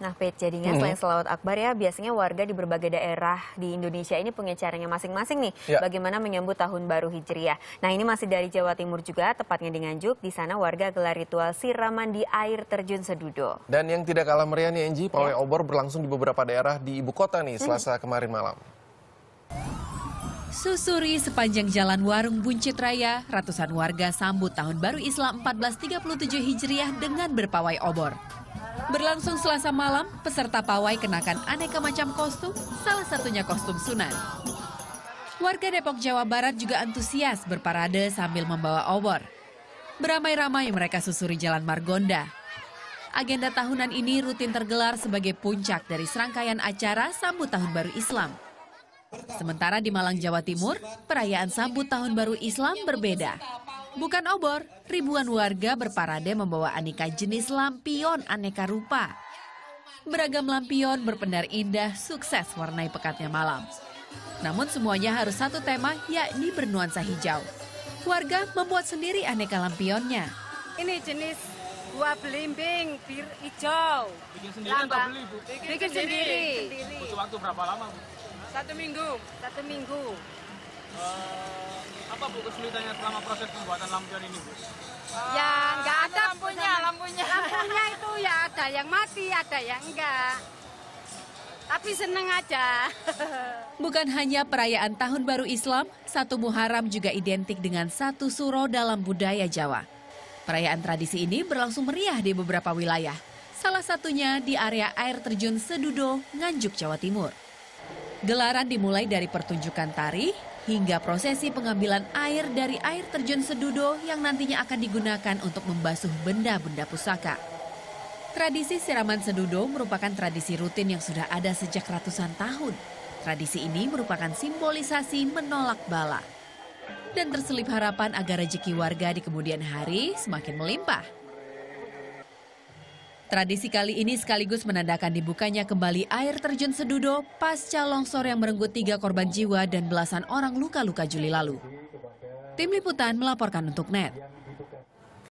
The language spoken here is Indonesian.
Nah, Pete, jadinya hmm. selain Selawat Akbar ya, biasanya warga di berbagai daerah di Indonesia ini punya caranya masing-masing nih. Ya. Bagaimana menyambut tahun baru Hijriah. Nah, ini masih dari Jawa Timur juga, tepatnya di Nganjuk. Di sana warga gelar ritual siraman di air terjun Sedudo. Dan yang tidak kalah meriah nih, Enji, pawai ya. obor berlangsung di beberapa daerah di ibu kota nih, hmm. Selasa hmm. kemarin malam. Susuri sepanjang jalan warung Buncit Raya, ratusan warga sambut tahun baru Islam 1437 Hijriah dengan berpawai obor. Berlangsung selasa malam, peserta pawai kenakan aneka macam kostum, salah satunya kostum sunan. Warga Depok, Jawa Barat juga antusias berparade sambil membawa obor. Beramai-ramai mereka susuri Jalan Margonda. Agenda tahunan ini rutin tergelar sebagai puncak dari serangkaian acara Sambut Tahun Baru Islam. Sementara di Malang, Jawa Timur, perayaan Sambut Tahun Baru Islam berbeda. Bukan obor, ribuan warga berparade membawa aneka jenis lampion aneka rupa. Beragam lampion berpendar indah sukses warnai pekatnya malam. Namun semuanya harus satu tema yakni bernuansa hijau. Warga membuat sendiri aneka lampionnya. Ini jenis buah belimbing bir hijau. Bikin sendiri Lambang. atau beli, Bu? Bikin, Bikin sendiri. sendiri. Butuh waktu berapa lama, Bu? Satu minggu. Satu minggu. Uh, apa bu kesulitannya selama proses pembuatan lampion ini bu? Uh, ya nggak ada lampunya, lampunya. Lampunya itu ya ada yang mati, ada yang enggak. Tapi seneng aja. Bukan hanya perayaan Tahun Baru Islam, satu Muharram juga identik dengan satu suro dalam budaya Jawa. Perayaan tradisi ini berlangsung meriah di beberapa wilayah. Salah satunya di area air terjun Sedudo, Nganjuk, Jawa Timur. Gelaran dimulai dari pertunjukan tari, hingga prosesi pengambilan air dari air terjun Sedudo yang nantinya akan digunakan untuk membasuh benda-benda pusaka. Tradisi siraman Sedudo merupakan tradisi rutin yang sudah ada sejak ratusan tahun. Tradisi ini merupakan simbolisasi menolak bala dan terselip harapan agar rezeki warga di kemudian hari semakin melimpah. Tradisi kali ini sekaligus menandakan dibukanya kembali air terjun Sedudo pasca longsor yang merenggut tiga korban jiwa dan belasan orang luka-luka Juli lalu. Tim Liputan melaporkan untuk NET.